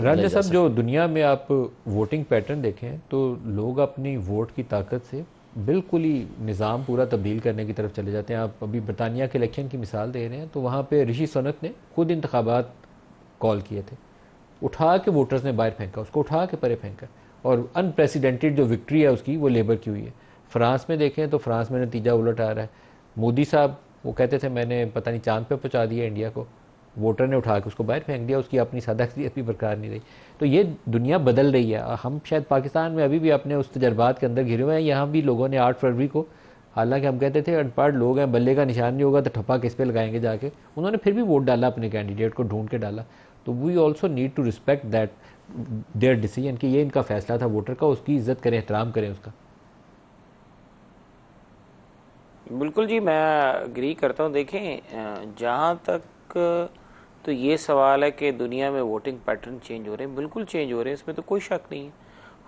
राजा साहब जो दुनिया में आप वोटिंग पैटर्न देखें तो लोग अपनी वोट की ताकत से बिल्कुल ही निज़ाम पूरा तब्दील करने की तरफ चले जाते हैं आप अभी बरतानिया के इलेक्शन की मिसाल दे रहे हैं तो वहाँ पे ऋषि सोनक ने खुद इंतबात कॉल किए थे उठा के वोटर्स ने बाहर फेंका उसको उठा के परे फेंका और अनप्रेसिडेंटेड जो विक्ट्री है उसकी वो लेबर की हुई है फ्रांस में देखें तो फ्रांस में नतीजा उलट आ रहा है मोदी साहब वो कहते थे मैंने पता नहीं चांद पे पहुँचा दिया इंडिया को वोटर ने उठा के उसको बाहर फेंक दिया उसकी अपनी सादा भी बरकरार नहीं रही तो ये दुनिया बदल रही है हम शायद पाकिस्तान में अभी भी अपने उस तजर्बात के अंदर घिरे हुए हैं यहाँ भी लोगों ने आठ फरवरी को हालांकि हम कहते थे अनपढ़ लोग हैं बल्ले का निशान नहीं होगा तो ठप्पा किस पे लगाएंगे जाके उन्होंने फिर भी वोट डाला अपने कैंडिडेट को ढूंढ के डाला तो we also need to respect that their decision कि ये इनका फैसला था वोटर का उसकी इज्जत करें एहतराम करें उसका बिल्कुल जी मैं अग्री करता हूँ देखें जहाँ तक तो ये सवाल है कि दुनिया में वोटिंग पैटर्न चेंज हो रहे हैं बिल्कुल चेंज हो रहे हैं इसमें तो कोई शक नहीं है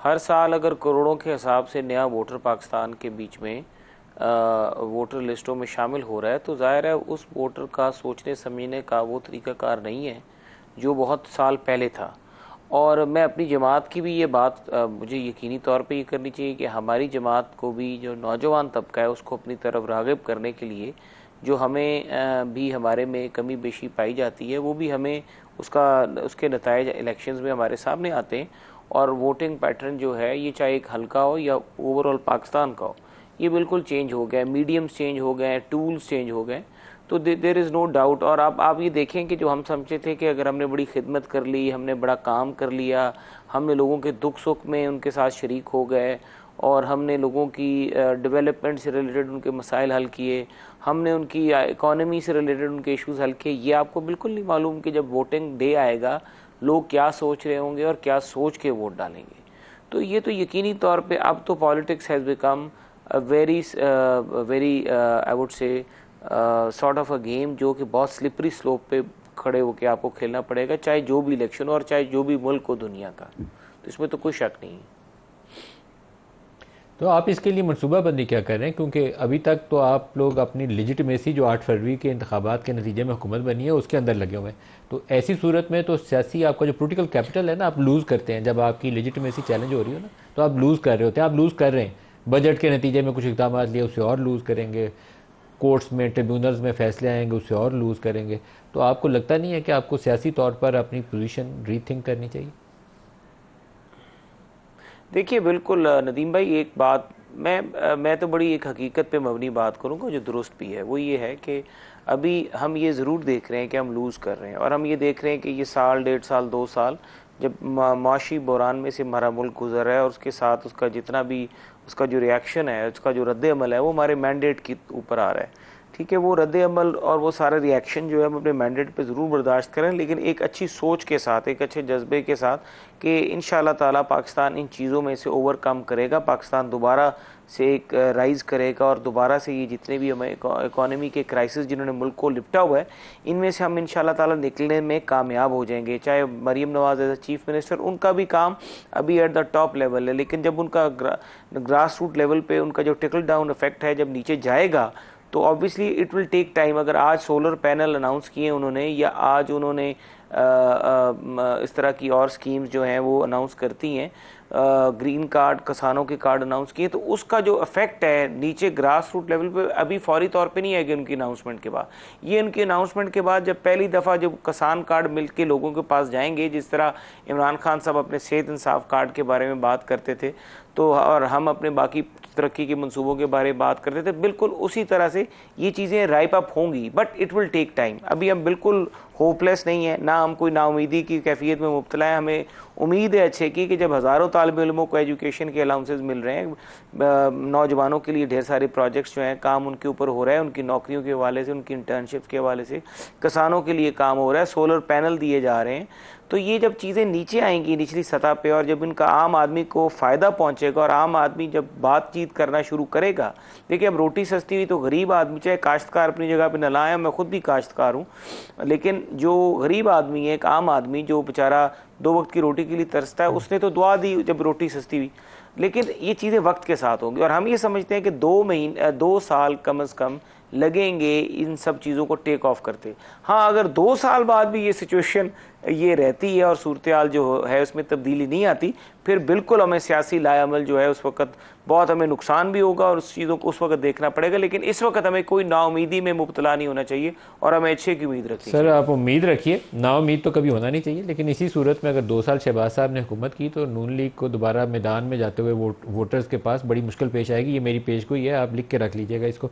हर साल अगर करोड़ों के हिसाब से नया वोटर पाकिस्तान के बीच में आ, वोटर लिस्टों में शामिल हो रहा है तो ज़ाहिर है उस वोटर का सोचने समझने का वो तरीक़ाकार नहीं है जो बहुत साल पहले था और मैं अपनी जमात की भी ये बात आ, मुझे यकीनी तौर पे ये करनी चाहिए कि हमारी जमात को भी जो नौजवान तबका है उसको अपनी तरफ रागब करने के लिए जो हमें भी हमारे में कमी बेशी पाई जाती है वो भी हमें उसका उसके नतज इलेक्शंस में हमारे सामने आते हैं और वोटिंग पैटर्न जो है ये चाहे एक हल्का हो या ओवरऑल पाकिस्तान का हो ये बिल्कुल चेंज हो गया है मीडियम्स चेंज हो गए हैं टूल्स चेंज हो गए तो देर इज़ नो डाउट और आप आप ये देखें कि जो हम समझे थे कि अगर हमने बड़ी खिदमत कर ली हमने बड़ा काम कर लिया हमने लोगों के दुख सुख में उनके साथ शरीक हो गए और हमने लोगों की डेवलपमेंट से रिलेटेड उनके मसाइल हल किए हमने उनकी इकोनॉमी से रिलेटेड उनके इश्यूज हल किए ये आपको बिल्कुल नहीं मालूम कि जब वोटिंग डे आएगा लोग क्या सोच रहे होंगे और क्या सोच के वोट डालेंगे तो ये तो यकीनी तौर पे अब तो politics has become very very I would say sort of a game जो कि बहुत स्लिपरी स्लोप पे खड़े होकर आपको खेलना पड़ेगा चाहे जो भी इलेक्शन हो और चाहे जो भी मुल्क हो दुनिया का तो इसमें तो कोई शक नहीं है तो आप इसके लिए मनसूबाबंदी क्या कर रहे हैं क्योंकि अभी तक तो आप लोग अपनी लिजिटमेसी जो आठ फरवरी के इंतबात के नतीजे में हुकूमत बनी है उसके अंदर लगे हुए हैं तो ऐसी सूरत में तो सियासी आपका जो पोलिटिकल कैपिटल है ना आप लूज़ करते हैं जब आपकी लिजिटमेसी चैलेंज हो रही हो ना तो आप लूज़ कर रहे होते हैं आप लूज़ कर रहे हैं बजट के नतीजे में कुछ इकदाम लिए उसे और लूज़ करेंगे कोर्ट्स में ट्रिब्यूनल्स में फैसले आएंगे उसे और लूज़ करेंगे तो आपको लगता नहीं है कि आपको सियासी तौर पर अपनी पोजीशन रीथिंक करनी चाहिए देखिए बिल्कुल नदीम भाई एक बात मैं मैं तो बड़ी एक हकीकत पे मबनी बात करूँगा जो दुरुस्त भी है वो ये है कि अभी हम ये ज़रूर देख रहे हैं कि हम लूज़ कर रहे हैं और हम ये देख रहे हैं कि ये साल डेढ़ साल दो साल जब माशी बुरान में से हमारा मुल्क गुजर रहा है और उसके साथ उसका जितना भी उसका जो रिएक्शन है उसका जो रद्द है वो हमारे मैंडेट के ऊपर आ रहा है ठीक है वो रद्द अमल और वो सारे रिएक्शन जो है हम अपने मैंडेट पे ज़रूर बर्दाश्त करें लेकिन एक अच्छी सोच के साथ एक अच्छे जज्बे के साथ कि इन ताला पाकिस्तान इन चीज़ों में से ओवरकम करेगा पाकिस्तान दोबारा से एक राइज़ करेगा और दोबारा से ये जितने भी हमें इकोनॉमी के क्राइसिस जिन्होंने मुल्क को लिपटा हुआ है इनमें से हम इन ताला निकलने में कामयाब हो जाएंगे चाहे Maryam Nawaz as chief minister उनका भी काम अभी एट द टॉप लेवल है लेकिन जब उनका ग्रा, ग्रास रूट लेवल पर उनका जो टिकल डाउन इफेक्ट है जब नीचे जाएगा तो obviously it will take time अगर आज सोलर पैनल अनाउंस किए उन्होंने या आज उन्होंने इस तरह की और स्कीम्स जो हैं वो अनाउंस करती हैं ग्रीन कार्ड किसानों के कार्ड अनाउंस किए तो उसका जो इफेक्ट है नीचे ग्रास रूट लेवल पर अभी फौरी तौर पे नहीं आएगी उनकी अनाउंसमेंट के बाद ये उनकी अनाउंसमेंट के बाद जब पहली दफ़ा जब किसान कार्ड मिल के लोगों के पास जाएंगे जिस तरह इमरान खान साहब अपने सेहत इंसाफ कार्ड के बारे में बात करते थे तो और हम अपने बाकी तरक्की के मंसूबों के बारे में बात करते थे बिल्कुल उसी तरह से ये चीज़ें राइप अप होंगी but it will take time अभी हम बिल्कुल होपलेस नहीं है ना हम कोई नाउमीदी की कैफियत में मुबतला है हमें उम्मीद है अच्छे की कि जब हज़ारों तलब इलमों को एजुकेशन के अलाउंसेज मिल रहे हैं नौजवानों के लिए ढेर सारे प्रोजेक्ट्स जो हैं काम उनके ऊपर हो रहा है उनकी नौकरियों के हवाले से उनकी इंटर्नशिप के हवाले से किसानों के लिए काम हो रहा है सोलर पैनल दिए जा रहे हैं तो ये जब चीज़ें नीचे आएंगी निचली सतह पे और जब इनका आम आदमी को फ़ायदा पहुंचेगा और आम आदमी जब बातचीत करना शुरू करेगा देखिए अब रोटी सस्ती हुई तो गरीब आदमी चाहे काश्तकार अपनी जगह पे लाए मैं खुद भी काश्तकार हूँ लेकिन जो गरीब आदमी है एक आम आदमी जो बेचारा दो वक्त की रोटी के लिए तरसता है उसने तो दुआ दी जब रोटी सस्ती हुई लेकिन ये चीज़ें वक्त के साथ होंगी और हम ये समझते हैं कि दो महीने दो साल कम अज़ कम लगेंगे इन सब चीज़ों को टेक ऑफ करते हाँ अगर दो साल बाद भी ये सिचुएशन ये रहती है और सूरत हाल जो है उसमें तब्दीली नहीं आती फिर बिल्कुल हमें सियासी लायामल जो है उस वक्त बहुत हमें नुकसान भी होगा और उस चीज़ों को उस वक्त देखना पड़ेगा लेकिन इस वक्त हमें कोई नाउमीदी में मुबतला नहीं होना चाहिए और हमें अच्छे की उम्मीद रखें सर आप उम्मीद रखिए नाउमीद तो कभी होना नहीं चाहिए लेकिन इसी सूरत में अगर दो साल शहबाज साहब ने हुकूमत की तो नून लीग को दोबारा मैदान में जाते हुए वोट वोटर्स के पास बड़ी मुश्किल पेश आएगी ये मेरी पेश गोई है आप लिख के रख लीजिएगा इसको